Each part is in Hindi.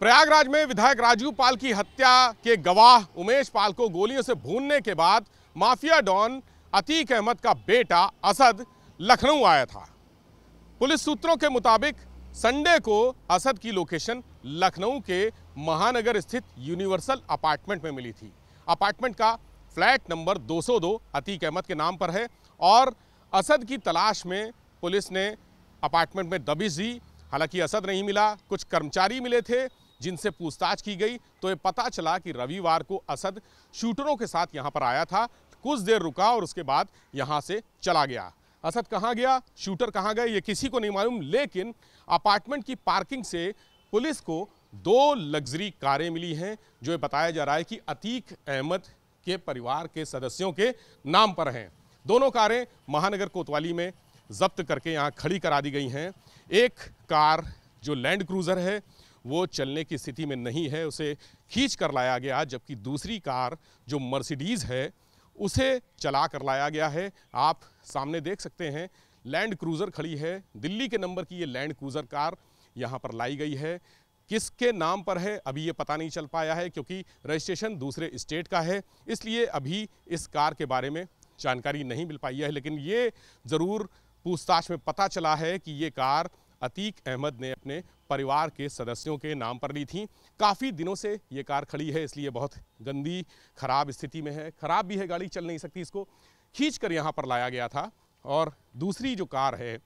प्रयागराज में विधायक राजू पाल की हत्या के गवाह उमेश पाल को गोलियों से भूनने के बाद माफिया डॉन अतीक अहमद का बेटा असद लखनऊ आया था पुलिस सूत्रों के मुताबिक संडे को असद की लोकेशन लखनऊ के महानगर स्थित यूनिवर्सल अपार्टमेंट में मिली थी अपार्टमेंट का फ्लैट नंबर 202 अतीक अहमद के नाम पर है और असद की तलाश में पुलिस ने अपार्टमेंट में दबिश दी हालांकि असद नहीं मिला कुछ कर्मचारी मिले थे जिनसे पूछताछ की गई तो ये पता चला कि रविवार को असद शूटरों के साथ यहाँ पर आया था कुछ देर रुका और उसके बाद यहाँ से चला गया असद कहाँ गया शूटर कहाँ गए ये किसी को नहीं मालूम लेकिन अपार्टमेंट की पार्किंग से पुलिस को दो लग्जरी कारें मिली हैं जो ये बताया जा रहा है कि अतीक अहमद के परिवार के सदस्यों के नाम पर हैं दोनों कारें महानगर कोतवाली में जब्त करके यहाँ खड़ी करा दी गई हैं एक कार जो लैंड क्रूज़र है वो चलने की स्थिति में नहीं है उसे खींच कर लाया गया जबकि दूसरी कार जो मर्सिडीज़ है उसे चला कर लाया गया है आप सामने देख सकते हैं लैंड क्रूज़र खड़ी है दिल्ली के नंबर की ये लैंड क्रूज़र कार यहाँ पर लाई गई है किसके नाम पर है अभी ये पता नहीं चल पाया है क्योंकि रजिस्ट्रेशन दूसरे स्टेट का है इसलिए अभी इस कार के बारे में जानकारी नहीं मिल पाई है लेकिन ये ज़रूर पूछताछ में पता चला है कि ये कार अतीक अहमद ने अपने परिवार के सदस्यों के नाम पर ली थी काफ़ी दिनों से ये कार खड़ी है इसलिए बहुत गंदी ख़राब स्थिति में है ख़राब भी है गाड़ी चल नहीं सकती इसको खींच कर यहाँ पर लाया गया था और दूसरी जो कार है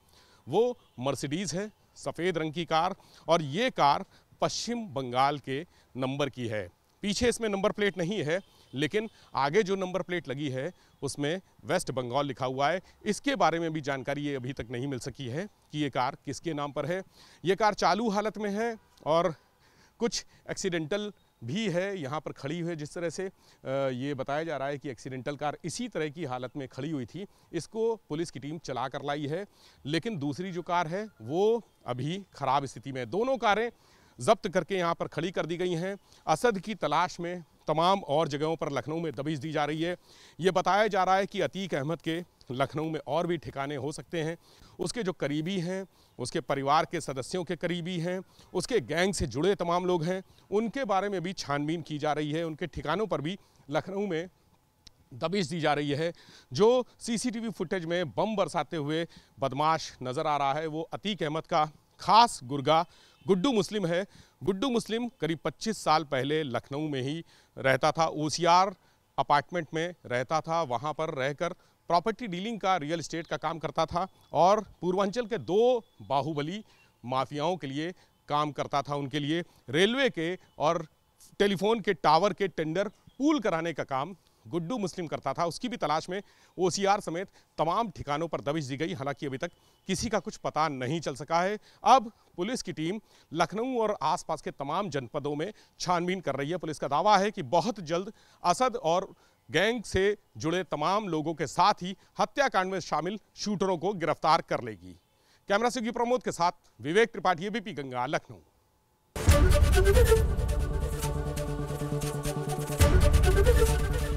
वो मर्सिडीज़ है सफ़ेद रंग की कार और ये कार पश्चिम बंगाल के नंबर की है पीछे इसमें नंबर प्लेट नहीं है लेकिन आगे जो नंबर प्लेट लगी है उसमें वेस्ट बंगाल लिखा हुआ है इसके बारे में भी जानकारी ये अभी तक नहीं मिल सकी है कि ये कार किसके नाम पर है ये कार चालू हालत में है और कुछ एक्सीडेंटल भी है यहाँ पर खड़ी हुई है जिस तरह से ये बताया जा रहा है कि एक्सीडेंटल कार इसी तरह की हालत में खड़ी हुई थी इसको पुलिस की टीम चला कर लाई है लेकिन दूसरी जो कार है वो अभी ख़राब स्थिति में दोनों कारें जब्त करके यहाँ पर खड़ी कर दी गई हैं असद की तलाश में तमाम और जगहों पर लखनऊ में दबिश दी जा रही है ये बताया जा रहा है कि अतीक अहमद के लखनऊ में और भी ठिकाने हो सकते हैं उसके जो करीबी हैं उसके परिवार के सदस्यों के करीबी हैं उसके गैंग से जुड़े तमाम लोग हैं उनके बारे में भी छानबीन की जा रही है उनके ठिकानों पर भी लखनऊ में दबिश दी जा रही है जो सीसीटीवी फुटेज में बम बरसाते हुए बदमाश नज़र आ रहा है वो अतीक अहमद का खास गुर्गा गुड्डू मुस्लिम है गुड्डू मुस्लिम करीब 25 साल पहले लखनऊ में ही रहता था ओसीआर अपार्टमेंट में रहता था वहाँ पर रहकर प्रॉपर्टी डीलिंग का रियल इस्टेट का काम करता था और पूर्वांचल के दो बाहुबली माफियाओं के लिए काम करता था उनके लिए रेलवे के और टेलीफोन के टावर के टेंडर पूल कराने का काम गुड्डू मुस्लिम करता था उसकी भी तलाश में ओसीआर समेत तमाम ठिकानों पर दबिश दी गई हालांकि अभी तक किसी का कुछ पता नहीं चल सका है अब पुलिस की टीम लखनऊ और आसपास के तमाम जनपदों में छानबीन कर रही है पुलिस का दावा है कि बहुत जल्द असद और गैंग से जुड़े तमाम लोगों के साथ ही हत्याकांड में शामिल शूटरों को गिरफ्तार कर लेगी कैमरा सिंह प्रमोद के साथ विवेक त्रिपाठी बीपी गंगा लखनऊ